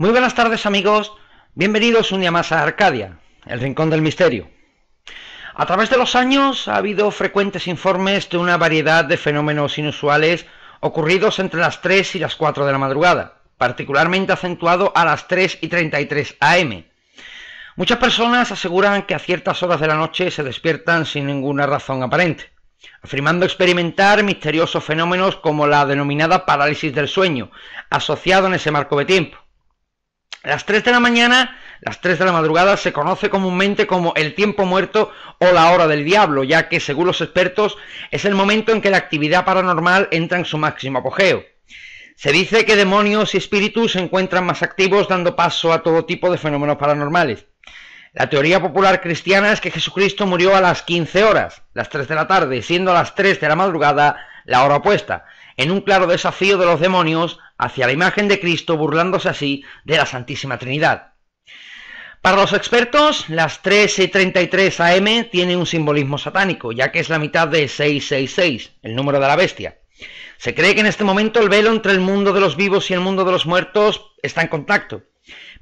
Muy buenas tardes amigos, bienvenidos un día más a Arcadia, el Rincón del Misterio. A través de los años ha habido frecuentes informes de una variedad de fenómenos inusuales ocurridos entre las 3 y las 4 de la madrugada, particularmente acentuado a las 3 y 33 am. Muchas personas aseguran que a ciertas horas de la noche se despiertan sin ninguna razón aparente, afirmando experimentar misteriosos fenómenos como la denominada parálisis del sueño, asociado en ese marco de tiempo las 3 de la mañana, las 3 de la madrugada se conoce comúnmente como el tiempo muerto o la hora del diablo, ya que según los expertos es el momento en que la actividad paranormal entra en su máximo apogeo. Se dice que demonios y espíritus se encuentran más activos dando paso a todo tipo de fenómenos paranormales. La teoría popular cristiana es que Jesucristo murió a las 15 horas, las 3 de la tarde, siendo a las 3 de la madrugada la hora opuesta, en un claro desafío de los demonios hacia la imagen de Cristo, burlándose así de la Santísima Trinidad. Para los expertos, las 13.33 AM tiene un simbolismo satánico, ya que es la mitad de 666, el número de la bestia. Se cree que en este momento el velo entre el mundo de los vivos y el mundo de los muertos está en contacto,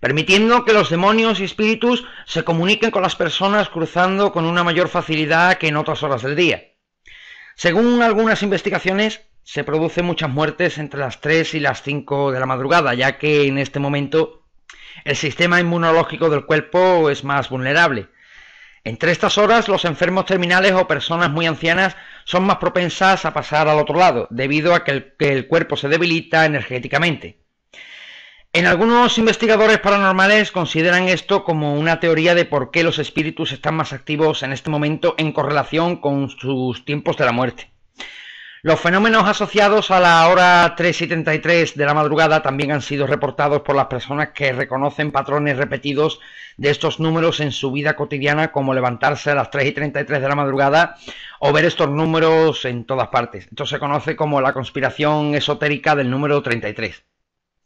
permitiendo que los demonios y espíritus se comuniquen con las personas cruzando con una mayor facilidad que en otras horas del día. Según algunas investigaciones, se producen muchas muertes entre las 3 y las 5 de la madrugada, ya que en este momento el sistema inmunológico del cuerpo es más vulnerable. Entre estas horas, los enfermos terminales o personas muy ancianas son más propensas a pasar al otro lado, debido a que el, que el cuerpo se debilita energéticamente. En algunos investigadores paranormales consideran esto como una teoría de por qué los espíritus están más activos en este momento en correlación con sus tiempos de la muerte. Los fenómenos asociados a la hora 3 y de la madrugada también han sido reportados por las personas que reconocen patrones repetidos de estos números en su vida cotidiana, como levantarse a las 3 y 33 de la madrugada o ver estos números en todas partes. Esto se conoce como la conspiración esotérica del número 33.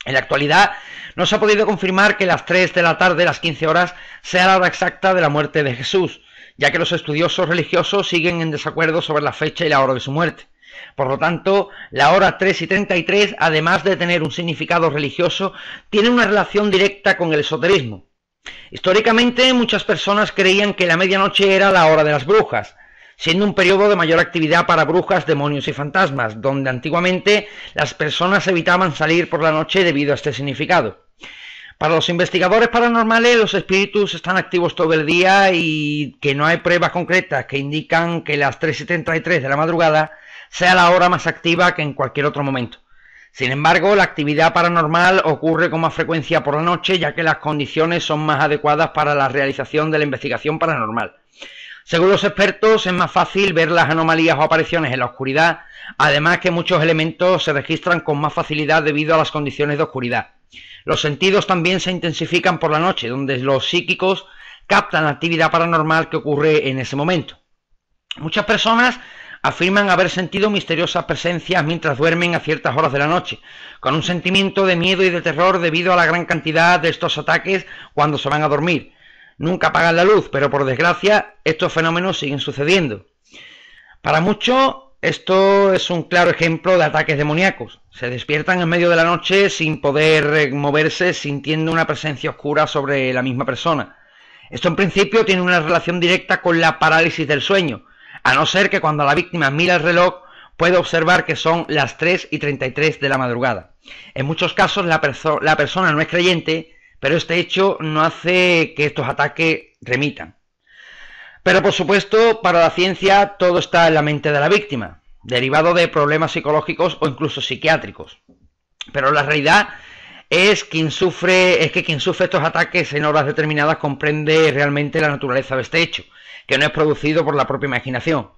En la actualidad no se ha podido confirmar que las 3 de la tarde, las 15 horas, sea la hora exacta de la muerte de Jesús, ya que los estudiosos religiosos siguen en desacuerdo sobre la fecha y la hora de su muerte. Por lo tanto, la hora 3 y 33, además de tener un significado religioso, tiene una relación directa con el esoterismo. Históricamente, muchas personas creían que la medianoche era la hora de las brujas, siendo un periodo de mayor actividad para brujas, demonios y fantasmas, donde antiguamente las personas evitaban salir por la noche debido a este significado. Para los investigadores paranormales, los espíritus están activos todo el día y que no hay pruebas concretas que indican que las 3 y 33 de la madrugada sea la hora más activa que en cualquier otro momento. Sin embargo, la actividad paranormal ocurre con más frecuencia por la noche, ya que las condiciones son más adecuadas para la realización de la investigación paranormal. Según los expertos, es más fácil ver las anomalías o apariciones en la oscuridad, además que muchos elementos se registran con más facilidad debido a las condiciones de oscuridad. Los sentidos también se intensifican por la noche, donde los psíquicos captan la actividad paranormal que ocurre en ese momento. Muchas personas afirman haber sentido misteriosas presencias mientras duermen a ciertas horas de la noche, con un sentimiento de miedo y de terror debido a la gran cantidad de estos ataques cuando se van a dormir. Nunca apagan la luz, pero por desgracia estos fenómenos siguen sucediendo. Para muchos, esto es un claro ejemplo de ataques demoníacos. Se despiertan en medio de la noche sin poder eh, moverse, sintiendo una presencia oscura sobre la misma persona. Esto en principio tiene una relación directa con la parálisis del sueño, a no ser que cuando la víctima mira el reloj pueda observar que son las 3 y 33 de la madrugada. En muchos casos la, la persona no es creyente, pero este hecho no hace que estos ataques remitan. Pero por supuesto, para la ciencia todo está en la mente de la víctima, derivado de problemas psicológicos o incluso psiquiátricos. Pero la realidad es quien sufre, es que quien sufre estos ataques en horas determinadas comprende realmente la naturaleza de este hecho, que no es producido por la propia imaginación.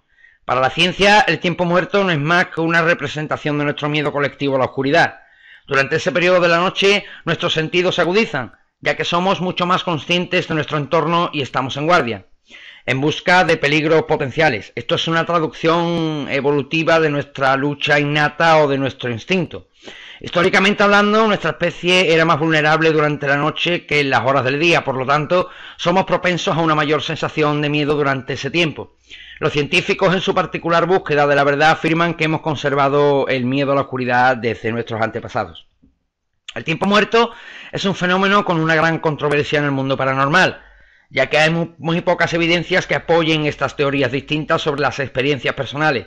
Para la ciencia, el tiempo muerto no es más que una representación de nuestro miedo colectivo a la oscuridad. Durante ese periodo de la noche, nuestros sentidos se agudizan, ya que somos mucho más conscientes de nuestro entorno y estamos en guardia en busca de peligros potenciales. Esto es una traducción evolutiva de nuestra lucha innata o de nuestro instinto. Históricamente hablando, nuestra especie era más vulnerable durante la noche que en las horas del día, por lo tanto, somos propensos a una mayor sensación de miedo durante ese tiempo. Los científicos en su particular búsqueda de la verdad afirman que hemos conservado el miedo a la oscuridad desde nuestros antepasados. El tiempo muerto es un fenómeno con una gran controversia en el mundo paranormal ya que hay muy, pocas evidencias que apoyen estas teorías distintas sobre las experiencias personales.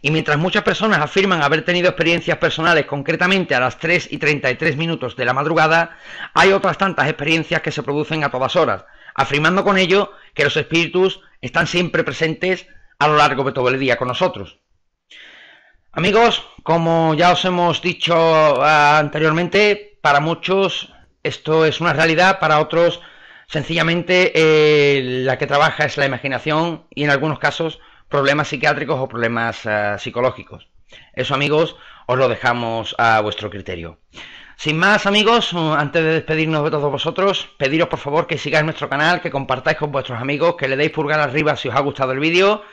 Y mientras muchas personas afirman haber tenido experiencias personales concretamente a las 3 y 33 minutos de la madrugada, hay otras tantas experiencias que se producen a todas horas, afirmando con ello que los espíritus están siempre presentes a lo largo de todo el día con nosotros. Amigos, como ya os hemos dicho ah, anteriormente, para muchos esto es una realidad, para otros Sencillamente eh, la que trabaja es la imaginación y en algunos casos problemas psiquiátricos o problemas eh, psicológicos. Eso amigos, os lo dejamos a vuestro criterio. Sin más amigos, mm, antes de despedirnos de todos vosotros, pediros por favor que sigáis nuestro canal, que compartáis con vuestros amigos, que le deis pulgar arriba si os ha gustado el vídeo,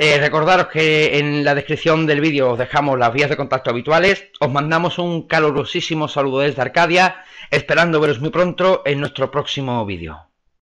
eh, recordaros que en la descripción del vídeo os dejamos las vías de contacto habituales. Os mandamos un calurosísimo saludo desde Arcadia, esperando veros muy pronto en nuestro próximo vídeo.